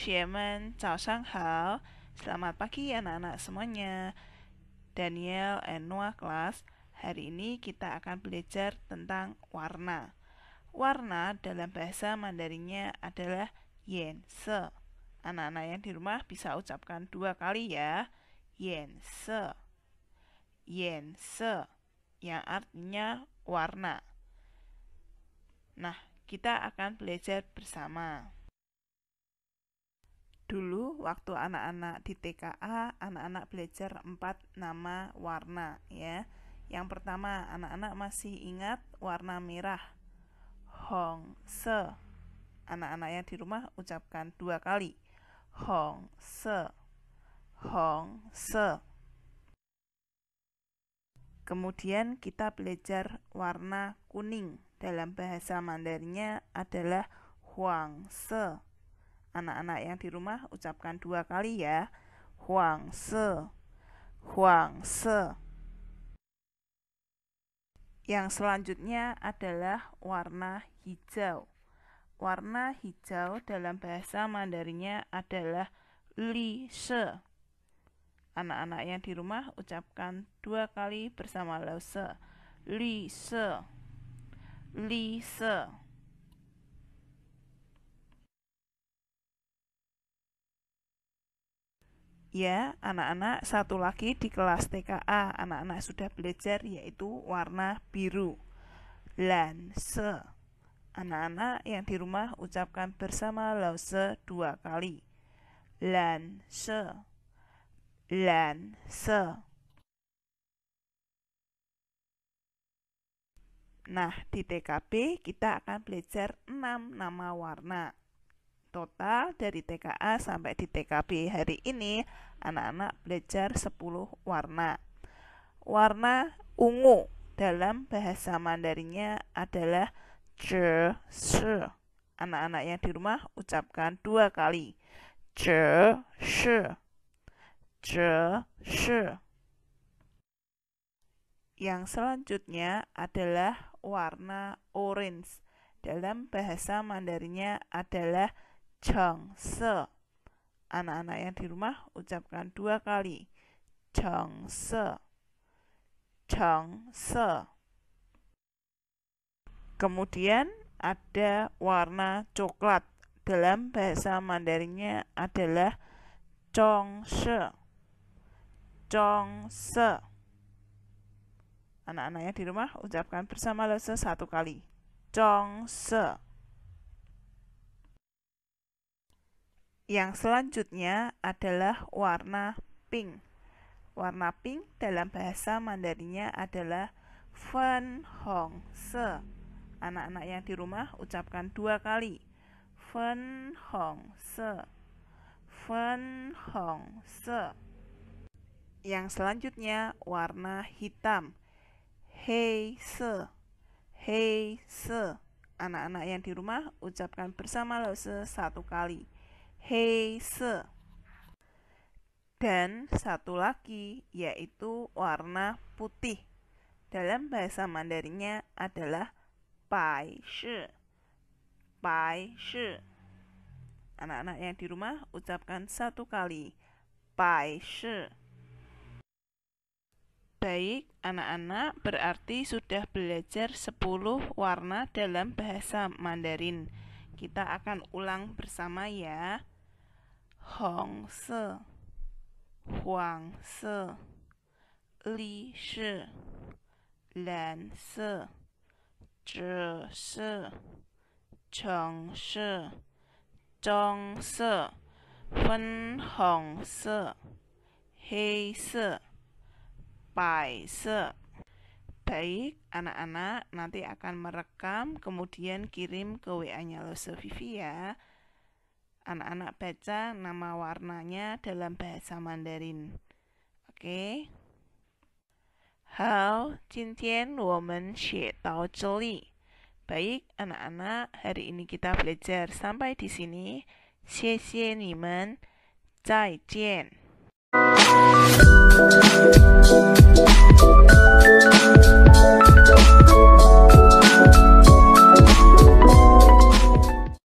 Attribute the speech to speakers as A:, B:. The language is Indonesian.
A: Selamat pagi anak-anak semuanya. Daniel and Noah kelas, hari ini kita akan belajar tentang warna. Warna dalam bahasa Mandarinnya adalah yen se. Anak-anak yang di rumah bisa ucapkan dua kali ya. Yen se. Yen se. Yang artinya warna. Nah, kita akan belajar bersama waktu anak-anak di TKA, anak-anak belajar empat nama warna ya. Yang pertama, anak-anak masih ingat warna merah. Hong se. anak anak yang di rumah ucapkan dua kali. Hong se. Hong se. Kemudian kita belajar warna kuning. Dalam bahasa Mandarinnya adalah Huang se. Anak-anak yang di rumah ucapkan dua kali ya. Huang se. Huang se. Yang selanjutnya adalah warna hijau. Warna hijau dalam bahasa Mandarinnya adalah li se. Anak-anak yang di rumah ucapkan dua kali bersama lause. Li se. Li se. ya anak-anak satu lagi di kelas TKA anak-anak sudah belajar yaitu warna biru lanse anak-anak yang di rumah ucapkan bersama lause dua kali lanse lanse Nah, di TKB kita akan belajar 6 nama warna. Total dari TKA sampai di TKP hari ini anak-anak belajar 10 warna. Warna ungu dalam bahasa Mandarinnya adalah je Anak-anak yang di rumah ucapkan dua kali. Je se. Yang selanjutnya adalah warna orange. Dalam bahasa Mandarinnya adalah se, Anak-anak yang di rumah ucapkan dua kali. se, Jongse. se. Kemudian ada warna coklat. Dalam bahasa Mandarinnya adalah se, Chong se. Anak-anaknya di rumah ucapkan bersama lese satu kali. se. Yang selanjutnya adalah warna pink. Warna pink dalam bahasa Mandarinnya adalah Fen Hong Se. Anak-anak yang di rumah ucapkan dua kali. Fen Hong Se. Fen Hong Se. Yang selanjutnya warna hitam. Hei Se. Hei Se. Anak-anak yang di rumah ucapkan bersama lose satu kali heise. Dan satu lagi yaitu warna putih. Dalam bahasa Mandarinnya adalah pai shi. Pai shi. Anak-anak yang di rumah ucapkan satu kali pai shi. Baik, anak-anak berarti sudah belajar 10 warna dalam bahasa Mandarin. Kita akan ulang bersama ya. 红色、黄色、绿色、蓝色、紫色、橙色、棕色、粉红色、黑色、白色。Baik, anak-anak nanti akan merekam kemudian kirim ke WA-nya Lose Vivi ya anak-anak baca nama warnanya dalam bahasa Mandarin. Oke. tao zhi Baik, anak-anak, hari ini kita belajar sampai di sini. jian.